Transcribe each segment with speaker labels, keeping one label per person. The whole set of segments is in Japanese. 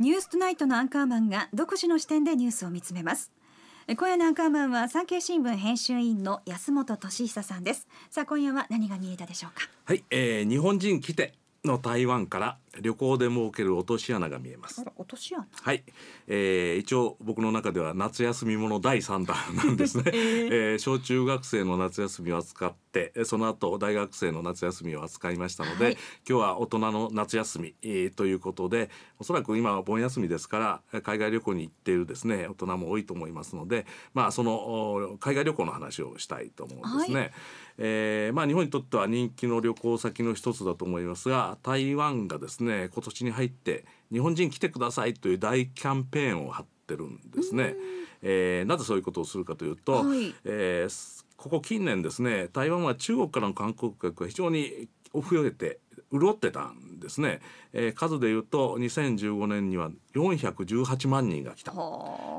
Speaker 1: ニューストナイトのアンカーマンが独自の視点でニュースを見つめます。今夜のアンカーマンは産経新聞編集員の安本俊久さんです。さあ今夜は何が見えたでしょうか。はい、えー、日本人来ての台湾から旅行で設ける落とし穴が見えます落とし穴はい、えー、一応僕の中では夏休みもの第三弾なんですね、えー、えー、小中学生の夏休みを扱ってその後大学生の夏休みを扱いましたので、はい、今日は大人の夏休み、えー、ということでおそらく今は盆休みですから海外旅行に行っているですね大人も多いと思いますのでまあその海外旅行の話をしたいと思うんですね、はい、えー、まあ日本にとっては人気の旅行先の一つだと思いますが台湾がですねね今年に入って日本人来てくださいという大キャンペーンを張ってるんですね。えー、なぜそういうことをするかというと、はい、えー、ここ近年ですね台湾は中国からの観光客が非常に増えて潤ってたんですね、えー、数でいうと2015年には418万人が来た、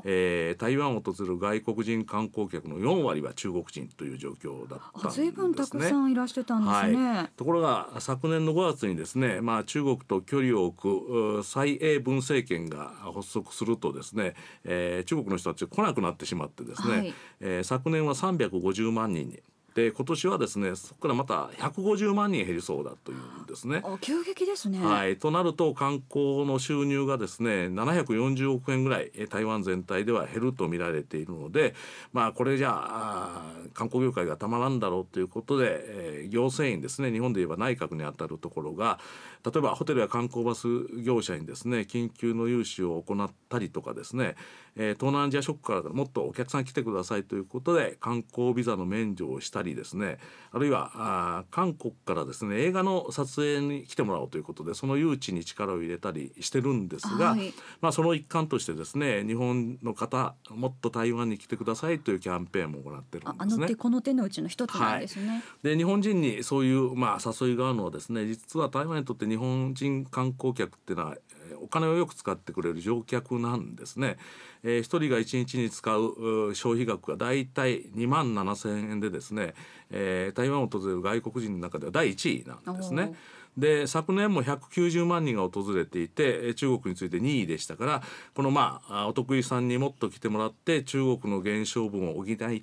Speaker 1: えー、台湾を訪れる外国人観光客の4割は中国人という状況だったんですね。たくさんいらしてたんですね、はい、ところが昨年の5月にですね、まあ、中国と距離を置く蔡英文政権が発足するとですね、えー、中国の人たち来なくなってしまってですね、はい、えー、昨年は350万人に。で今年はですねそこからまた150万人減りそうだというんですね。急激ですね、はい、となると観光の収入がですね740億円ぐらい台湾全体では減ると見られているので、まあ、これじゃあ観光業界がたまらんだろうということで、えー、行政院ですね日本で言えば内閣にあたるところが例えばホテルや観光バス業者にですね緊急の融資を行ったりとかですね、えー、東南アジア諸国からもっとお客さん来てくださいということで観光ビザの免除をしたりりですねあるいはあ韓国からですね映画の撮影に来てもらおうということでその誘致に力を入れたりしてるんですが、はい、まあ、その一環としてですね日本の方もっと台湾に来てくださいというキャンペーンも行ってるんですね。あの手この手のうちの一つなんですね、はい、で日本人にそういう、まあ、誘いがあるのはですね実は台湾にとって日本人観光客っていうのはお金をよく使ってくれる乗客なんですね。えー、1人が1日に使う消費額がだいたい2万7,000円でですね、えー、台湾を訪れる外国人の中では第1位なんですね。で昨年も190万人が訪れていて中国について2位でしたからこのまあお得意さんにもっと来てもらって中国の減少分を補いたい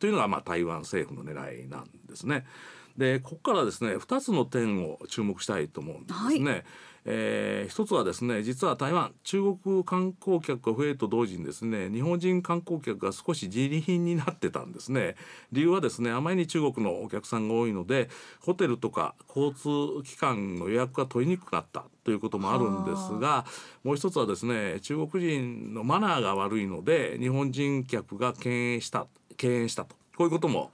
Speaker 1: というのがまあ台湾政府の狙いなんですね。でここからですね2つの点を注目したいと思うんですね。はいえー、一つはですね実は台湾中国観光客が増えると同時にですね日本人観光客が少し自利品になってたんですね理由はですねあまりに中国のお客さんが多いのでホテルとか交通機関の予約が取りにくくなったということもあるんですがもう一つはですね中国人のマナーが悪いので日本人客が敬遠した敬遠したとこういうことも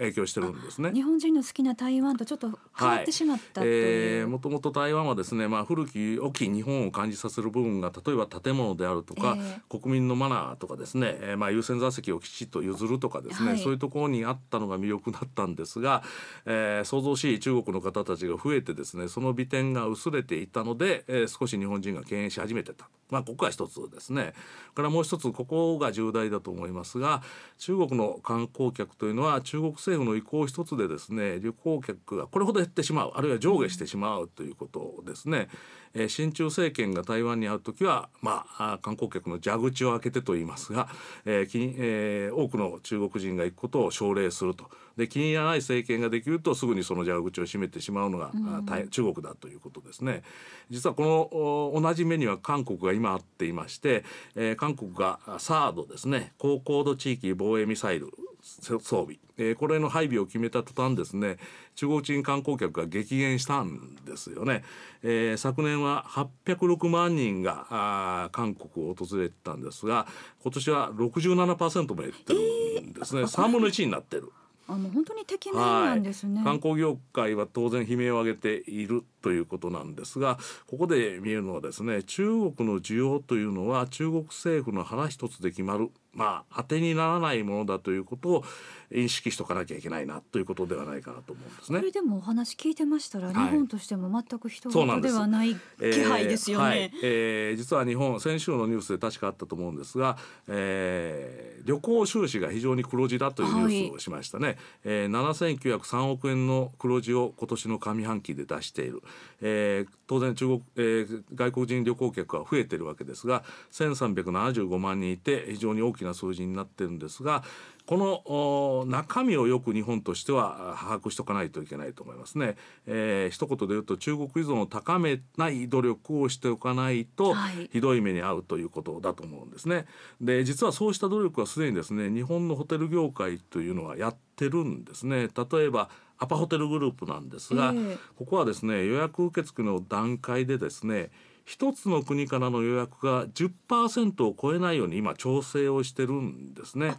Speaker 1: 影響してるんですね日本人の好きな台湾とちょっと変わってしまったという、もともと台湾はですね、まあ、古き良き日本を感じさせる部分が例えば建物であるとか、えー、国民のマナーとかですね、えまあ、優先座席をきちっと譲るとかですね、はい、そういうところにあったのが魅力だったんですが、えー、想像しい中国の方たちが増えてですねその美点が薄れていたので、えー、少し日本人が敬遠し始めてた、まあ、ここが一つですね。からもう一つここが重大だと思いますが中国の観光客というのは中国政府の意向一つでですね旅行客がこれほど減ってしまうあるいは上下してしまうということですね、えー、新中政権が台湾に会う時は、まあ、観光客の蛇口を開けてと言いますが、えーえー、多くの中国人が行くことを奨励すると。で気に入らない政権ができるとすぐにその蛇口を閉めてしまうのが、うん、中国だということですね実はこの同じ目には韓国が今あっていまして、えー、韓国がサードですね高高度地域防衛ミサイル装備、えー、これの配備を決めた途端ですね中国人観光客が激減したんですよね、えー、昨年年は806万人が韓国を訪れてたんですが今年は67%も減ってるんですね、えー、3分の1になってる。あの本当に適面なんですね、はい、観光業界は当然悲鳴を上げているということなんですがここで見えるのはですね中国の需要というのは中国政府の腹一つで決まるまあ、当てにならないものだということを意識しとかなきゃいけないなということではないかなと思うんですね。それでもお話聞いてましたら、はい、日本としても全く人事ではない気配ですよね。えーはい、えー、実は日本先週のニュースで確かあったと思うんですが、えー、旅行収支が非常に黒字だというニュースをしましたね。はい、えー、7903億円の黒字を今年の上半期で出している。えー、当然中国、えー、外国人旅行客は増えているわけですが、1375万人いて非常に大ききな数字になってるんですがこの中身をよく日本としては把握しておかないといけないと思いますね。えー、一言で言うと中国依存を高めない努力をしておかないと、ひどい目に遭うということだと思うんですね。で実はそうした努力はすでにですね日本のホテル業界というのはやってるんですね。例えばアパホテルグループなんですが、えー、ここはですね予約受付の段階でですね1つの国からの予約が10%を超えないように今調整をしてるんですね。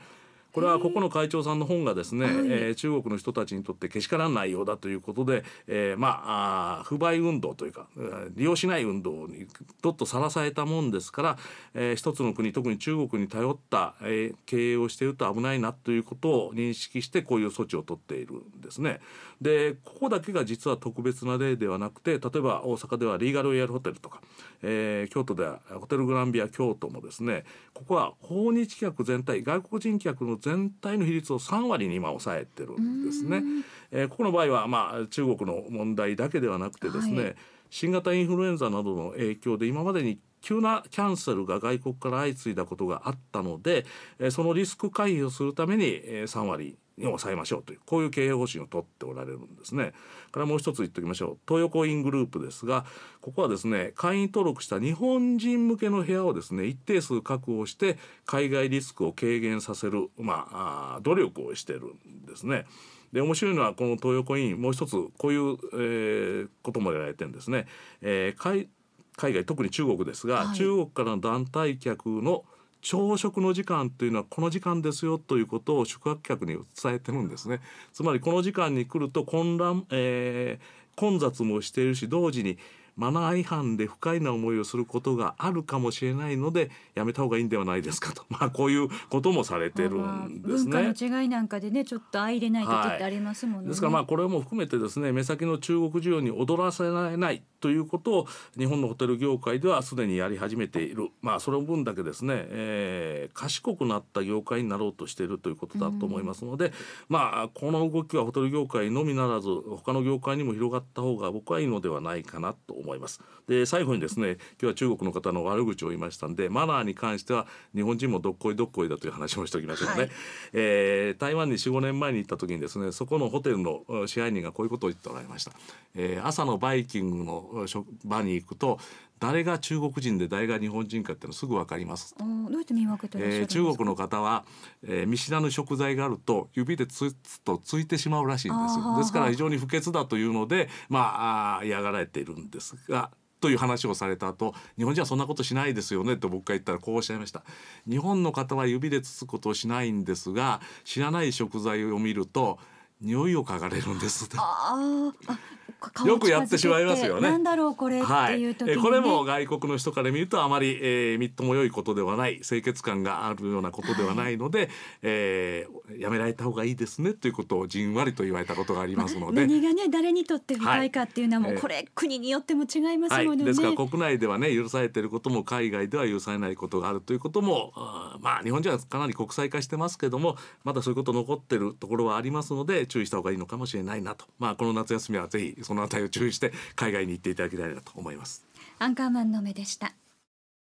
Speaker 1: これはここの会長さんの本がですね、はい、えー、中国の人たちにとってけしからん内容だということで、えー、まあ不買運動というか利用しない運動にどっとさらされたもんですから、えー、一つの国特に中国に頼った、えー、経営をしていると危ないなということを認識してこういう措置を取っているんですね。でここだけが実は特別な例ではなくて例えば大阪ではリーガルイヤルホテルとか、えー、京都ではホテルグランビア京都もですねここは訪日客全体外国人客の全体の比率を3割に今抑えてるんですね。えー、ここの場合は、まあ、中国の問題だけではなくてですね、はい、新型インフルエンザなどの影響で今までに急なキャンセルが外国から相次いだことがあったので、えー、そのリスク回避をするために、えー、3割に抑えましょうというこういう経営方針を取っておられるんですね。からもう一つ言っておきましょう東横イングループですがここはですね会員登録した日本人向けの部屋をですね一定数確保して海外リスクを軽減させる、まあ、努力をしてるんですね。で面白いのはこの東横インもう一つこういう、えー、こともやられてるんですね。えー海外特に中国ですが、はい、中国からの団体客の朝食の時間というのはこの時間ですよということを宿泊客に伝えてるんですね。つまりこの時間に来ると混乱、えー、混雑もしているし同時にマナー違反で不快な思いをすることがあるかもしれないのでやめた方がいいんではないですかと、まあ、こういうこともされてるんですね。文化の違いなんかでねちょっと相入れない時ってありますもんね。はい、ですからまあこれも含めてですね目先の中国需要に踊らせられないということを日本のホテル業界ではすでにやり始めている、まあ、その分だけですね、えー、賢くなった業界になろうとしているということだと思いますので、まあ、この動きはホテル業界のみならず他の業界にも広がった方が僕はいいのではないかなと思います。思いますで最後にですね今日は中国の方の悪口を言いましたんでマナーに関しては日本人もどっこいどっこいだという話もしておきましょうね、はい、えー、台湾に45年前に行った時にですねそこのホテルの支配人がこういうことを言っておられました、えー、朝のバイキングの場に行くと誰が中国人で誰が日本人かっていうのすぐ分かりますどうやって見分けてらるんですか、えー、中国の方は、えー、見知らぬ食材があると指でつつとついてしまうらしいんですよですから非常に不潔だというのでまあ嫌がられているんですがという話をされた後日本人はそんなことしないですよねと僕が言ったらこうおっしゃいました日本の方は指でつつくことをしないんですが知らない食材を見ると匂いを嗅がれるんですああよくやってしまいますよね。なんだろうこれはい、これも外国の人から見るとあまり、えー、みっとも良いことではない清潔感があるようなことではないので、はい、えー、やめられた方がいいですねということをじんわりと言われたことがありますので、まあ、何がね誰にとって不快かっていうのはもうこれ、はい、国によっても違いますもんね、はい、ですから国内ではね許されていることも海外では許されないことがあるということもあまあ日本人はかなり国際化してますけどもまだそういうこと残ってるところはありますので注意した方がいいのかもしれないなと、まあ、この夏休みはぜひそのあたりを注意して海外に行っていただきたいなと思います。アンカーマンの目でした